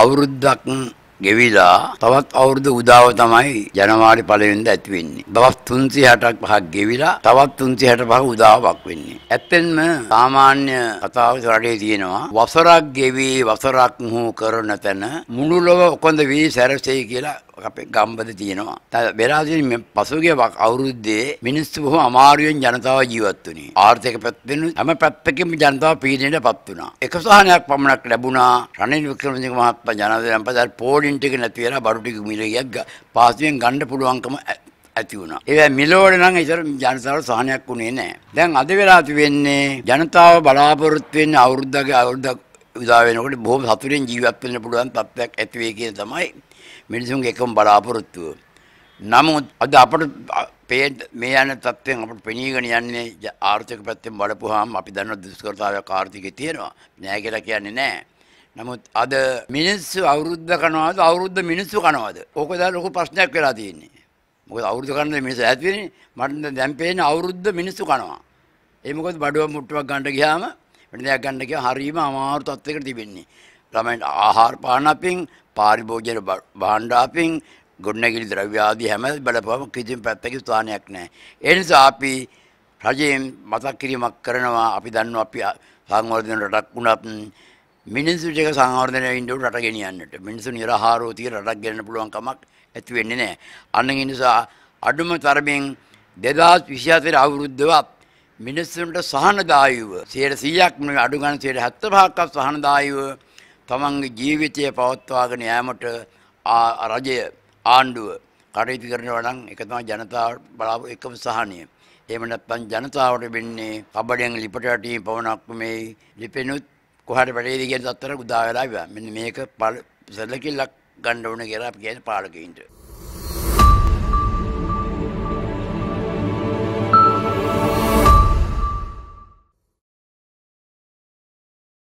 අවුරුද්දක් ගෙවිලා තවත් අවුරුදු උදාව තමයි ජනවාරි පළවෙනිද ඇති වෙන්නේ. දවස් 365ක් ගෙවිලා තවත් 365 උදාවක් වෙන්නේ. ඇත්තෙන්ම සාමාන්‍ය කතාව රටේ තියෙනවා වසරක් ගෙවි වසරක් හෝ කරන තැන මුළු ලොව කොඳ වී සැරසෙයි කියලා අපේ ගම්බද තියෙනවා. තව බෙරාසිරි මේ පසුගිය අවුරුද්දේ මිනිස්සු බොහොම අමාරුවෙන් ජනතාව ජීවත් වුණේ. ආර්ථික පැත්තෙන් හැම පැත්තකින්ම ජනතාව පීඩනයටපත් වුණා. එක සහනයක් පමණක් ලැබුණා. රනිල් වික්‍රමසිංහ මහත්මයා ජනාධිපති සම්පත පෝලින් ටික නැති වෙලා බඩු ටික මිලගියක් පාසුවෙන් ගන්න පුළුවන්කම ඇති වුණා. ඒ මිලෝඩ නම් ඉතර ජනතාවට සහනයක් වුණේ නැහැ. දැන් අද වෙලා වෙන්නේ ජනතාව බලාපොරොත්තු වෙන්නේ අවුරුද්දක අවුරුද්දක් උදා වෙනකොට බොහොම සතුටින් ජීවත් වෙන්න පුළුවන් තත්ත්වයක් ඇති වෙයි කියන තමයි මිනිසුන්ගේ එකම බලාපොරොත්තුව. නමුත් අද අපට මේ යන තත්ත්වයෙන් අපට පෙනීගෙන යන්නේ ආර්ථික පැත්තෙන් බලපුවාම අපි දන්න දුෂ්කරතාවයක් ආර්ථිකයේ තියෙනවා. නෑ කියලා කියන්නේ නෑ. නමුත් අද මිනිස්සු අවුරුද්ද කනවාද අවුරුද්ද මිනිස්සු කනවාද? ඕක දැන් ලොකු ප්‍රශ්නයක් වෙලා තියෙන්නේ. මොකද අවුරුද්ද කන්න මිනිස්සු ඈත් වෙන්නේ. මට දැන් පේන්නේ අවුරුද්ද මිනිස්සු කනවා. ඒ මොකද බඩුව මුට්ටුවක් ගන්න ගියාම වැනි දෙයක් ගන්න කියන හරීම අමාරු තත්වයකට තිබෙන්නේ. ළමයින්ට ආහාර පාන අපින්, පාරිභෝජන භාණ්ඩ අපින්, ගොඩනැගිලි ද්‍රව්‍ය ආදී හැම බලපෑම කිසිම පැත්තක ස්ථානයක් නැහැ. ඒ නිසා අපි රජයෙන් මතක් කිරීමක් කරනවා අපි දන්නවා අපි සංවර්ධන රටක් වුණත් මිනිස්සු ටික සංවර්ධනය වෙන්න රට ගෙනියන්නට මිනිස්සු නිර්ආහාරෝ තිය රටක් ගෙනන්න පුළුවන් කමක් ඇති වෙන්නේ නැහැ. අන්න ඒ නිසා අඩුම තරමින් 2024 අවුරුද්දව මිනිස්සුන්ට සහනදායුව සයට සීයක්ම අඩුගන් සයට හැත්ත පහක්කක් සහනදායුව තමන්ගේ ජීවිතය පවත්වාගෙන යෑමට රජය ආණ්ඩුව කටයුතු කරනවා නම් එක තමයි ජනතාව බලාපොරොත්තු එකම සහනය. එහෙම නැත්නම් ජනතාවට වෙන්නේ කබඩෙන් ලිපට රටීම පවණක් මේ ලිපෙනුත් කොහට වැටේද කියන තත්තර උදා වෙලා ඉවරයි. මෙන්න මේක සැලකිල්ලක් ගන්න ඕන කියලා අපි කියන්නේ පාලකයින්ට.